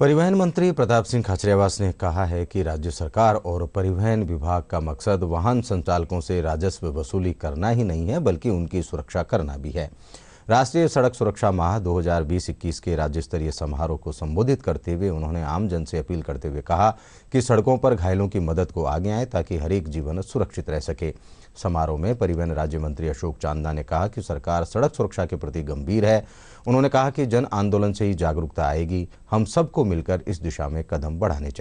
परिवहन मंत्री प्रताप सिंह खाचरियावास ने कहा है कि राज्य सरकार और परिवहन विभाग का मकसद वाहन संचालकों से राजस्व वसूली करना ही नहीं है बल्कि उनकी सुरक्षा करना भी है राष्ट्रीय सड़क सुरक्षा माह 2020-21 के राज्य स्तरीय समारोह को संबोधित करते हुए उन्होंने आमजन से अपील करते हुए कहा कि सड़कों पर घायलों की मदद को आगे आए ताकि हरेक जीवन सुरक्षित रह सके समारोह में परिवहन राज्य मंत्री अशोक चांदा ने कहा कि सरकार सड़क सुरक्षा के प्रति गंभीर है उन्होंने कहा कि जन आंदोलन से ही जागरूकता आएगी हम सबको मिलकर इस दिशा में कदम बढ़ाने चाहिए